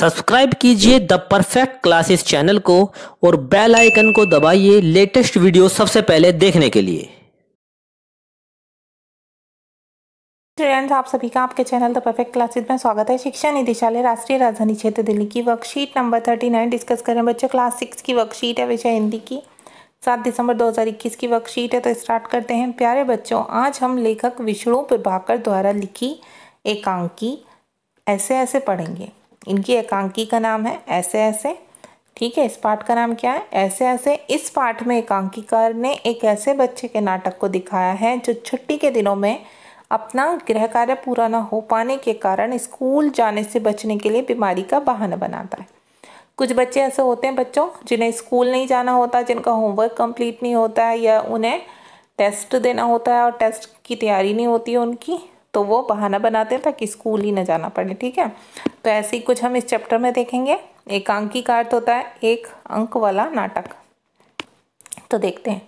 subscribe कीजिए the perfect classes channel को और बेल आइकन को दबाइए लेटेस्ट वीडियो सबसे पहले देखने के लिए स्टूडेंट्स आप सभी का आपके चैनल द परफेक्ट क्लासेस में स्वागत है शिक्षा निदेशालय राष्ट्रीय राजधानी क्षेत्र दिल्ली की worksheet number thirty nine discuss करें बच्चों क्लास सिक्स की वर्कशीट है विषय हिंदी की सात दिसंबर 2021 की वर्कशीट है तो स्टार्ट करते हैं प्यारे बच्चों आज हम लेखक विष्णु प्रभाकर द्वारा लिखी एकांकी ऐसे ऐसे पढ़ेंगे इनकी एकांकी का नाम है ऐसे ऐसे ठीक है इस पाठ का नाम क्या है ऐसे ऐसे इस पाठ में एकांकीकार ने एक ऐसे बच्चे के नाटक को दिखाया है जो छुट्टी के दिनों में अपना गृह कार्य पूरा ना हो पाने के कारण स्कूल जाने से बचने के लिए बीमारी का बहाना बनाता है कुछ बच्चे ऐसे होते हैं बच्चों जिन्हें स्कूल नहीं जाना होता जिनका होमवर्क कंप्लीट नहीं होता है या उन्हें टेस्ट देना होता है और टेस्ट की तैयारी नहीं होती है उनकी तो वो बहाना बनाते हैं ताकि स्कूल ही ना जाना पड़े ठीक है तो ऐसे ही कुछ हम इस चैप्टर में देखेंगे एकांकी का अर्थ होता है एक अंक वाला नाटक तो देखते हैं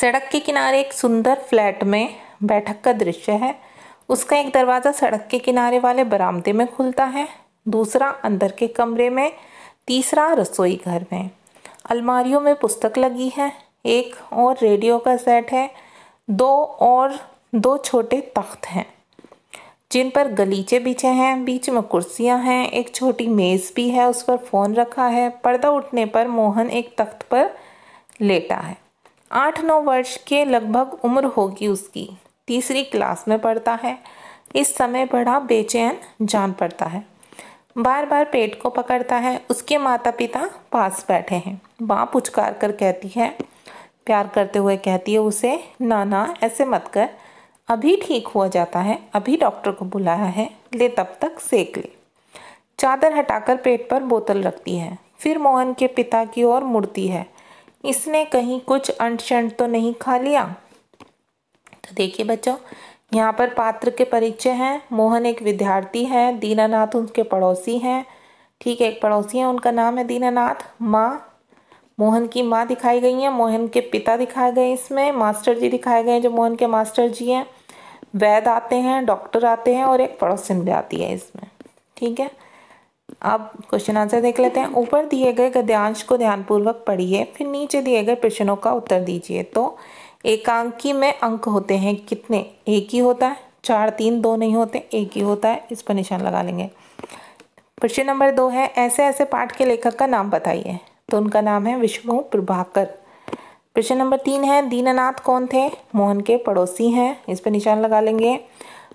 सड़क के किनारे एक सुंदर फ्लैट में बैठक का दृश्य है उसका एक दरवाज़ा सड़क के किनारे वाले बरामदे में खुलता है दूसरा अंदर के कमरे में तीसरा रसोई घर में अलमारियों में पुस्तक लगी है एक और रेडियो का सेट है दो और दो छोटे तख्त हैं जिन पर गलीचे बिछे हैं बीच में कुर्सियां हैं एक छोटी मेज़ भी है उस पर फ़ोन रखा है पर्दा उठने पर मोहन एक तख्त पर लेटा है आठ नौ वर्ष के लगभग उम्र होगी उसकी तीसरी क्लास में पढ़ता है इस समय बड़ा बेचैन जान पड़ता है बार बार पेट को पकड़ता है उसके माता पिता पास बैठे हैं बाँ पुचकार कर कहती है प्यार करते हुए कहती है उसे ना ना ऐसे मत कर अभी ठीक हुआ जाता है अभी डॉक्टर को बुलाया है ले तब तक सेक ले चादर हटाकर पेट पर बोतल रखती है फिर मोहन के पिता की ओर मुड़ती है इसने कहीं कुछ अंट शंट तो नहीं खा लिया तो देखिए बच्चों यहाँ पर पात्र के परिचय हैं मोहन एक विद्यार्थी है दीनानाथ उनके पड़ोसी हैं ठीक है एक पड़ोसी हैं उनका नाम है दीनानाथ माँ मोहन की माँ दिखाई गई हैं मोहन के पिता दिखाए गए इसमें मास्टर जी दिखाए गए हैं जो मोहन के मास्टर जी हैं वैद आते हैं डॉक्टर आते हैं और एक पड़ोसिन भी आती है इसमें ठीक है अब क्वेश्चन आंसर देख लेते हैं ऊपर दिए गए गद्यांश को ध्यानपूर्वक पढ़िए फिर नीचे दिए गए प्रश्नों का उत्तर दीजिए तो एकांकी में अंक होते हैं कितने एक ही होता है चार तीन दो नहीं होते एक ही होता है इस पर निशान लगा लेंगे प्रश्न नंबर दो है ऐसे ऐसे पाठ के लेखक का नाम बताइए तो उनका नाम है विष्णु प्रभाकर प्रश्न नंबर तीन है दीनानाथ कौन थे मोहन के पड़ोसी हैं इस पर निशान लगा लेंगे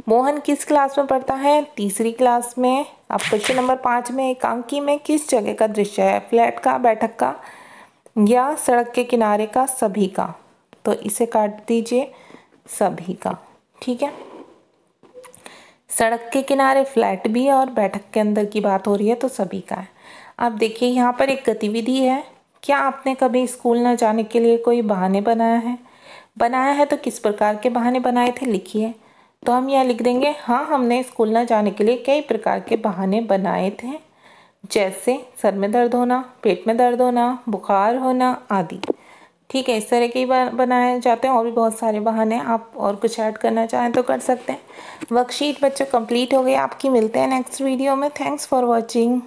मोहन किस क्लास में पढ़ता है तीसरी क्लास में अब प्रश्न नंबर पाँच में एकांकी में किस जगह का दृश्य है फ्लैट का बैठक का या सड़क के किनारे का सभी का तो इसे काट दीजिए सभी का ठीक है सड़क के किनारे फ्लैट भी है और बैठक के अंदर की बात हो रही है तो सभी का है अब देखिए यहाँ पर एक गतिविधि है क्या आपने कभी स्कूल ना जाने के लिए कोई बहाने बनाया है बनाया है तो किस प्रकार के बहाने बनाए थे लिखिए तो हम यह लिख देंगे हाँ हमने स्कूल न जाने के लिए कई प्रकार के बहाने बनाए थे जैसे सर में दर्द होना पेट में दर्द होना बुखार होना आदि ठीक है इस तरह के बनाए जाते हैं और भी बहुत सारे बहाने आप और कुछ ऐड करना चाहें तो कर सकते हैं वर्कशीट बच्चों कंप्लीट हो गई आपकी मिलते हैं नेक्स्ट वीडियो में थैंक्स फॉर वॉचिंग